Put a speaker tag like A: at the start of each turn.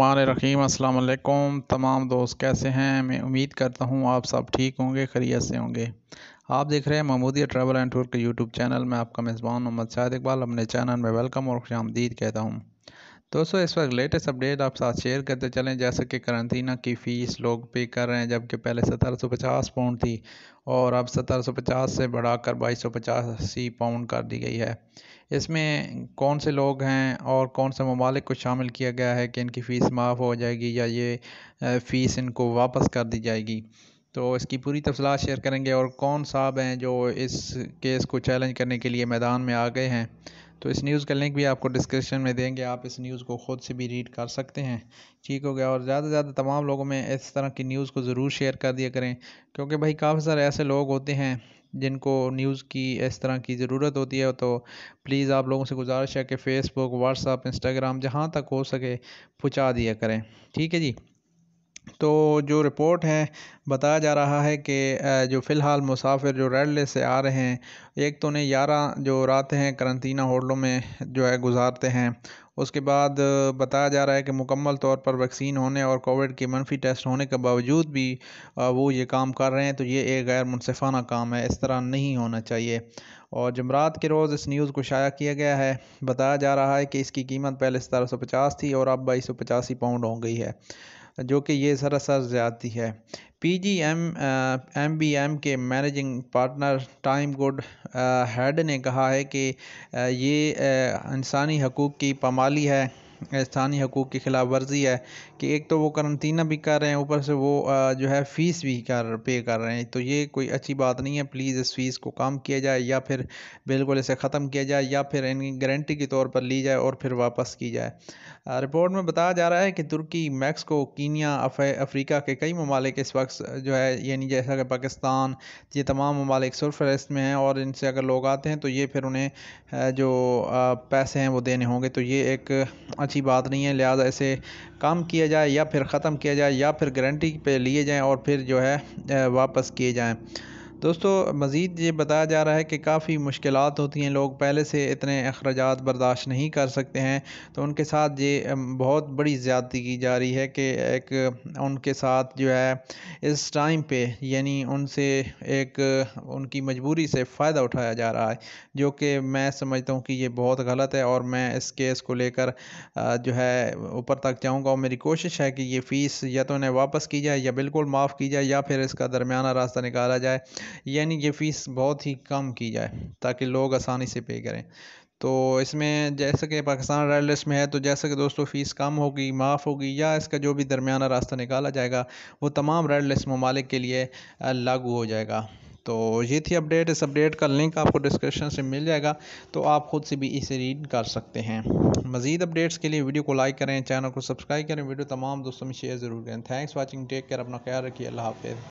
A: बसमीम अल्लाम तमाम दोस्त कैसे हैं मैं उम्मीद करता हूँ आप सब ठीक होंगे खरीत से होंगे आप देख रहे हैं महमूदिया ट्रैवल एंड टूर के यूट्यूब चैनल में आपका मेज़बान मोहम्मद शाहिद इकबाल अपने चैनल में वेलकम और खुश कहता हूँ दोस्तों इस वक्त लेटेस्ट अपडेट आप साथ शेयर करते चलें जैसे कि करंतना की फ़ीस लोग पे कर रहे हैं जबकि पहले सत्रह सौ पचास पाउंड थी और अब सत्रह सौ पचास से बढ़ाकर बाईस सौ पचासी पाउंड कर दी गई है इसमें कौन से लोग हैं और कौन से ममालिक को शामिल किया गया है कि इनकी फ़ीस माफ़ हो जाएगी या ये फ़ीस इनको वापस कर दी जाएगी तो इसकी पूरी तफसलत शेयर करेंगे और कौन साहब हैं जो इस केस को चैलेंज करने के लिए मैदान में आ गए हैं तो इस न्यूज़ का लिंक भी आपको डिस्क्रिप्शन में देंगे आप इस न्यूज़ को ख़ुद से भी रीड कर सकते हैं ठीक हो गया और ज़्यादा से ज़्यादा तमाम लोगों में इस तरह की न्यूज़ को ज़रूर शेयर कर दिया करें क्योंकि भाई काफ़ी सारे ऐसे लोग होते हैं जिनको न्यूज़ की इस तरह की ज़रूरत होती है तो प्लीज़ आप लोगों से गुजारिश है कि फ़ेसबुक व्हाट्सअप इंस्टाग्राम जहाँ तक हो सके पहुँचा दिया करें ठीक है जी तो जो रिपोर्ट है बताया जा रहा है कि जो फ़िलहाल मुसाफिर जो रेड लिस्ट से आ रहे हैं एक तो उन्हें ग्यारह जो रात हैं करंतना होटलों में जो है गुजारते हैं उसके बाद बताया जा रहा है कि मुकम्मल तौर पर वैक्सीन होने और कोविड के मनफी टेस्ट होने के बावजूद भी वो ये काम कर रहे हैं तो ये एक गैर मुनफाना काम है इस तरह नहीं होना चाहिए और जमरात के रोज़ इस न्यूज़ को शाया किया गया है बताया जा रहा है कि इसकी कीमत पहले सतारह सौ पचास थी और अब बाईस सौ पचासी पाउंड हो गई है जो कि ये सरासर ज़्यादती है P G M M B M के managing partner Tim Goodhead ने कहा है कि uh, ये uh, इंसानी हकूक़ की पमाली है स्थानीय हकूक़ की ख़िलाफ़ वर्जी है कि एक तो वो करंतना भी कर रहे हैं ऊपर से वो जो है फ़ीस भी कर पे कर रहे हैं तो ये कोई अच्छी बात नहीं है प्लीज़ इस फ़ीस को कम किया जाए या फिर बिल्कुल इसे ख़त्म किया जाए या फिर इन गारंटी के तौर पर ली जाए और फिर वापस की जाए रिपोर्ट में बताया जा रहा है कि तुर्की मैक्सको कीनिया अफ्रीका के कई ममालिक इस वक्त जो है यानी जैसा कि पाकिस्तान ये तमाम ममालिक सरफहरस्त में हैं और इनसे अगर लोग आते हैं तो ये फिर उन्हें जो पैसे हैं वो देने होंगे तो ये एक अच्छी बात नहीं है लिहाजा इसे कम किया जाए या फिर ख़त्म किया जाए या फिर गारंटी पे लिए जाएँ और फिर जो है वापस किए जाएँ दोस्तों मज़ीद ये बताया जा रहा है कि काफ़ी मुश्किल होती हैं लोग पहले से इतने अखराज बर्दाश्त नहीं कर सकते हैं तो उनके साथ ये बहुत बड़ी ज़्यादती की जा रही है कि एक उनके साथ जो है इस टाइम पे यानी उनसे एक उनकी मजबूरी से फ़ायदा उठाया जा रहा है जो कि मैं समझता हूँ कि ये बहुत गलत है और मैं इस केस को लेकर जो है ऊपर तक जाऊँगा और मेरी कोशिश है कि ये फ़ीस या तो उन्हें वापस की जाए या बिल्कुल माफ़ की जाए या फिर इसका दरमियाना रास्ता निकाला जाए यानी ये फ़ीस बहुत ही कम की जाए ताकि लोग आसानी से पे करें तो इसमें जैसे कि पाकिस्तान लिस्ट में है तो जैसे कि दोस्तों फ़ीस कम होगी माफ़ होगी या इसका जो भी दरमियाना रास्ता निकाला जाएगा वो तमाम लिस्ट ममालिक के लिए लागू हो जाएगा तो ये थी अपडेट इस अपडेट का लिंक आपको डिस्क्रिप्शन से मिल जाएगा तो आप ख़ुद से भी इसे रीड कर सकते हैं मज़ीद अपडेट्स के लिए वीडियो को लाइक करें चैनल को सब्सक्राइब करें वीडियो तमाम दोस्तों में शेयर ज़रूर करें थैंक्स वॉचिंग टेक केयर अपना ख्याल रखिए अल्लाह हाफिज़